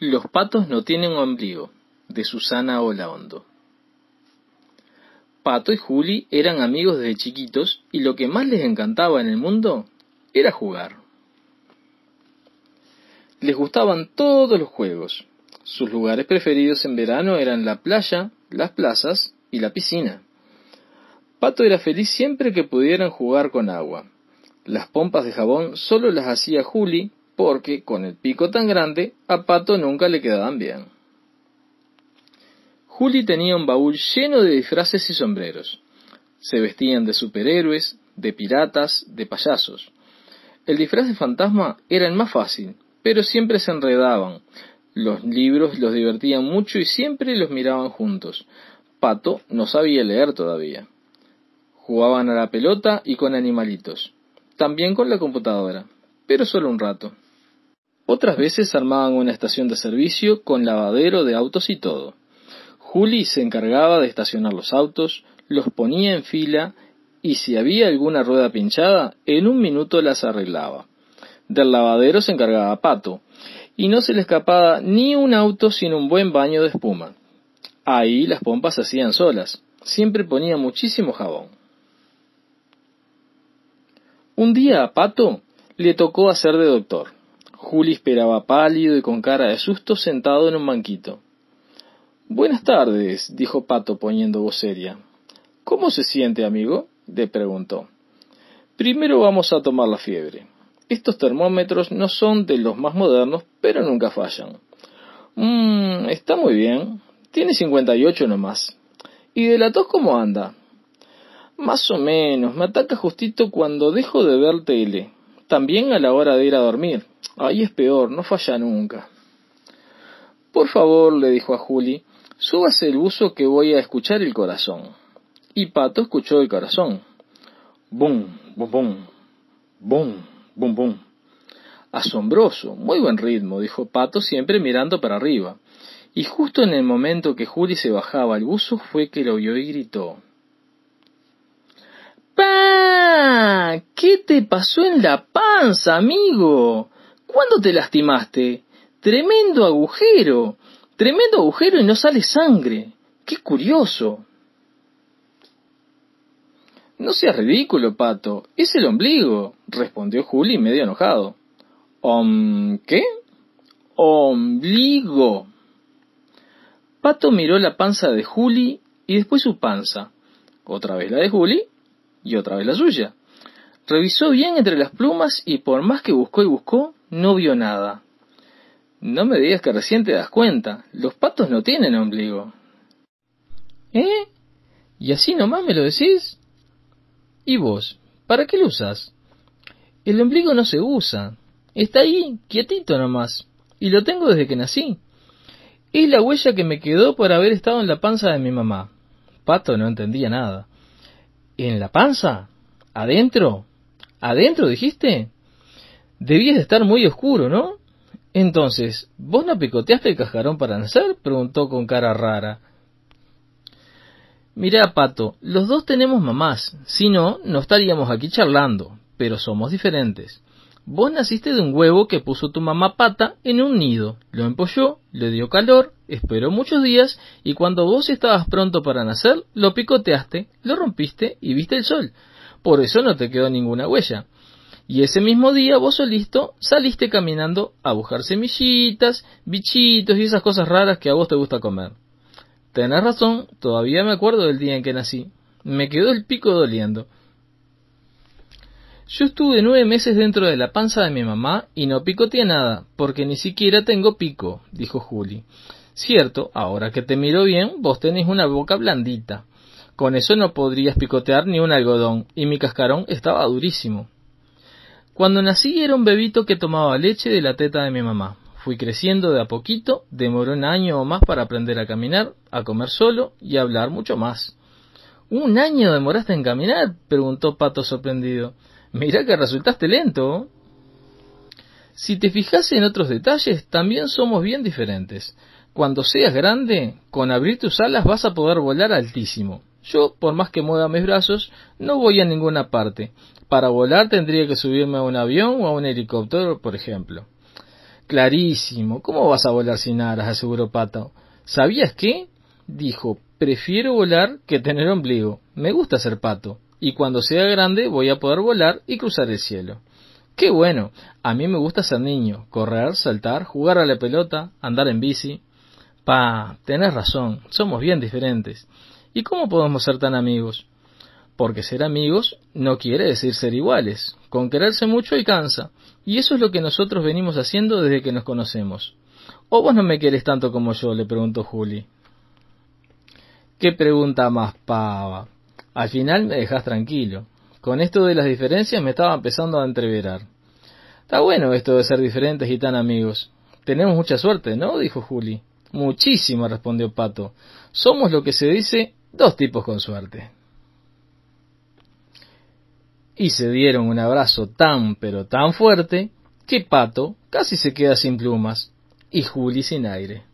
Los patos no tienen ombligo, de Susana Olaondo. Pato y Juli eran amigos desde chiquitos y lo que más les encantaba en el mundo era jugar. Les gustaban todos los juegos. Sus lugares preferidos en verano eran la playa, las plazas y la piscina. Pato era feliz siempre que pudieran jugar con agua. Las pompas de jabón solo las hacía Juli porque con el pico tan grande a Pato nunca le quedaban bien. Juli tenía un baúl lleno de disfraces y sombreros. Se vestían de superhéroes, de piratas, de payasos. El disfraz de fantasma era el más fácil, pero siempre se enredaban. Los libros los divertían mucho y siempre los miraban juntos. Pato no sabía leer todavía. Jugaban a la pelota y con animalitos. También con la computadora, pero solo un rato. Otras veces armaban una estación de servicio con lavadero de autos y todo. Juli se encargaba de estacionar los autos, los ponía en fila y si había alguna rueda pinchada, en un minuto las arreglaba. Del lavadero se encargaba Pato, y no se le escapaba ni un auto sin un buen baño de espuma. Ahí las pompas se hacían solas, siempre ponía muchísimo jabón. Un día a Pato le tocó hacer de doctor. Juli esperaba pálido y con cara de susto sentado en un banquito. Buenas tardes, dijo Pato poniendo voz seria. ¿Cómo se siente, amigo? le preguntó. Primero vamos a tomar la fiebre. Estos termómetros no son de los más modernos, pero nunca fallan. Mmm, está muy bien. Tiene 58 nomás. ¿Y de la tos cómo anda? Más o menos, me ataca justito cuando dejo de ver tele. También a la hora de ir a dormir. Ahí es peor, no falla nunca. Por favor, le dijo a Juli, súbase el buzo que voy a escuchar el corazón. Y Pato escuchó el corazón. Bum, bum, bum, bum, bum, bum. Asombroso, muy buen ritmo, dijo Pato siempre mirando para arriba. Y justo en el momento que Juli se bajaba al buzo fue que lo oyó y gritó. ¿Qué te pasó en la panza, amigo? ¿Cuándo te lastimaste? Tremendo agujero. Tremendo agujero y no sale sangre. ¡Qué curioso! No seas ridículo, pato. Es el ombligo, respondió Juli medio enojado. ¿Om qué? Ombligo. Pato miró la panza de Juli y después su panza. Otra vez la de Juli y otra vez la suya. Revisó bien entre las plumas y por más que buscó y buscó, no vio nada. No me digas que recién te das cuenta. Los patos no tienen ombligo. ¿Eh? ¿Y así nomás me lo decís? ¿Y vos? ¿Para qué lo usas? El ombligo no se usa. Está ahí, quietito nomás. Y lo tengo desde que nací. Es la huella que me quedó por haber estado en la panza de mi mamá. Pato no entendía nada. ¿En la panza? ¿Adentro? ¿Adentro dijiste? Debías de estar muy oscuro, ¿no? Entonces, ¿vos no picoteaste el cascarón para nacer? preguntó con cara rara. Mirá, Pato, los dos tenemos mamás, si no, no estaríamos aquí charlando, pero somos diferentes. Vos naciste de un huevo que puso tu mamá pata en un nido, lo empolló, le dio calor, Esperó muchos días y cuando vos estabas pronto para nacer, lo picoteaste, lo rompiste y viste el sol. Por eso no te quedó ninguna huella. Y ese mismo día vos solito saliste caminando a buscar semillitas, bichitos y esas cosas raras que a vos te gusta comer. Tenés razón, todavía me acuerdo del día en que nací. Me quedó el pico doliendo. Yo estuve nueve meses dentro de la panza de mi mamá y no picoteé nada, porque ni siquiera tengo pico, dijo Juli. Cierto, ahora que te miro bien, vos tenés una boca blandita. Con eso no podrías picotear ni un algodón, y mi cascarón estaba durísimo. Cuando nací era un bebito que tomaba leche de la teta de mi mamá. Fui creciendo de a poquito, demoró un año o más para aprender a caminar, a comer solo y a hablar mucho más. ¿Un año demoraste en caminar? preguntó Pato sorprendido. Mirá que resultaste lento. Si te fijas en otros detalles, también somos bien diferentes. Cuando seas grande, con abrir tus alas vas a poder volar altísimo. Yo, por más que mueva mis brazos, no voy a ninguna parte. Para volar tendría que subirme a un avión o a un helicóptero, por ejemplo. Clarísimo. ¿Cómo vas a volar sin aras? aseguró Pato. ¿Sabías qué? Dijo, prefiero volar que tener ombligo. Me gusta ser pato y cuando sea grande voy a poder volar y cruzar el cielo. Qué bueno, a mí me gusta ser niño, correr, saltar, jugar a la pelota, andar en bici. Pa, tenés razón, somos bien diferentes. ¿Y cómo podemos ser tan amigos? Porque ser amigos no quiere decir ser iguales, con quererse mucho y cansa, y eso es lo que nosotros venimos haciendo desde que nos conocemos. ¿O vos no me querés tanto como yo? le preguntó Juli. ¿Qué pregunta más pava? Al final me dejás tranquilo. Con esto de las diferencias me estaba empezando a entreverar. Está bueno esto de ser diferentes y tan amigos. Tenemos mucha suerte, ¿no? dijo Juli. Muchísimo, respondió Pato. Somos lo que se dice dos tipos con suerte. Y se dieron un abrazo tan pero tan fuerte que Pato casi se queda sin plumas y Juli sin aire.